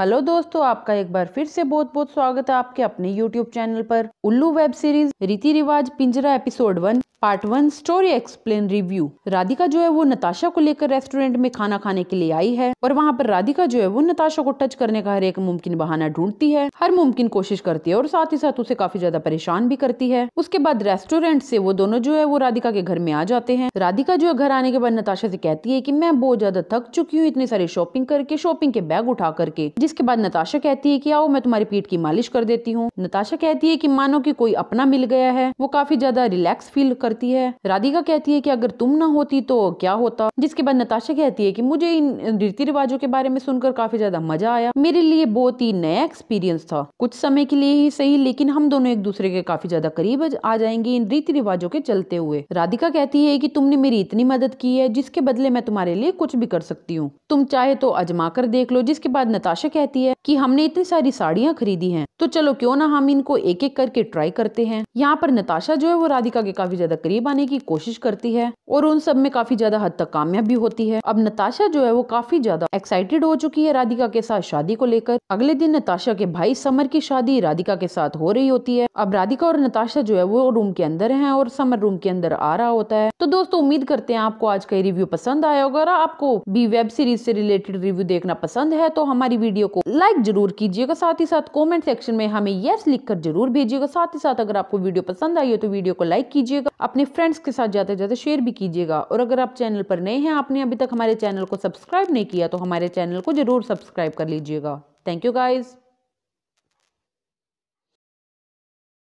hello दोस्तों आपका एक बार फिर से बहुत बहुत स्वागत है आपके अपने यूट्यूब चैनल पर उल्लू web series Riti Riwaj Pinjra episode one part one story explain review Radhika जो है वो नताशा को लेकर रेस्टोरेंट में खाना खाने के लिए आई है और वहाँ पर राधिका जो है वो नताशा को टच करने का हर एक मुमकिन बहाना ढूंढती है हर मुमकिन कोशिश करती है और साथ ही साथ उसे काफी ज्यादा परेशान भी करती है उसके बाद रेस्टोरेंट से वो दोनों जो है वो राधिका के घर में आ जाते हैं राधिका जो है घर आने के बाद नताशा से कहती है की मैं बहुत ज्यादा थक चुकी हूँ इतनी सारी शॉपिंग करके शॉपिंग के बैग उठा करके जिसके बाद नताशा कहती है कि आओ मैं तुम्हारी पीठ की मालिश कर देती हूँ नताशा कहती है कि मानो कि कोई अपना मिल गया है वो काफी ज्यादा रिलैक्स फील करती है राधिका कहती है कि अगर तुम ना होती तो क्या होता जिसके बाद नताशा कहती है कि मुझे इन रीति रिवाजों के बारे में सुनकर काफी ज्यादा मजा आया मेरे लिए बहुत ही नया एक्सपीरियंस था कुछ समय के लिए ही सही लेकिन हम दोनों एक दूसरे के काफी ज्यादा करीब आ जाएंगे इन रीति रिवाजों के चलते हुए राधिका कहती है की तुमने मेरी इतनी मदद की है जिसके बदले मैं तुम्हारे लिए कुछ भी कर सकती हूँ तुम चाहे तो अजमा कर देख लो जिसके बाद नताशा कहती है कि हमने इतनी सारी साड़ियाँ खरीदी हैं तो चलो क्यों ना हम इनको एक एक करके ट्राई करते हैं यहाँ पर नताशा जो है वो राधिका के काफी ज्यादा करीब आने की कोशिश करती है और उन सब में काफी ज्यादा हद तक कामयाब भी होती है अब नताशा जो है वो काफी ज्यादा एक्साइटेड हो चुकी है राधिका के साथ शादी को लेकर अगले दिन नताशा के भाई समर की शादी राधिका के साथ हो रही होती है अब राधिका और नताशा जो है वो रूम के अंदर है और समर रूम के अंदर आ रहा होता है तो दोस्तों उम्मीद करते हैं आपको आज का रिव्यू पसंद आया होगा आपको भी वेब सीरीज से रिलेटेड रिव्यू देखना पसंद है तो हमारी वीडियो वीडियो को लाइक जरूर कीजिएगा साथ ही साथ कमेंट सेक्शन में हमें यस लिखकर जरूर भेजिएगा साथ ही साथ अगर आपको वीडियो पसंद आई हो तो वीडियो को लाइक कीजिएगा अपने फ्रेंड्स के साथ जाते जाते शेयर भी कीजिएगा और अगर आप चैनल पर नए हैं आपने अभी तक हमारे चैनल को सब्सक्राइब नहीं किया तो हमारे चैनल को जरूर सब्सक्राइब कर लीजिएगा थैंक यू गाइज़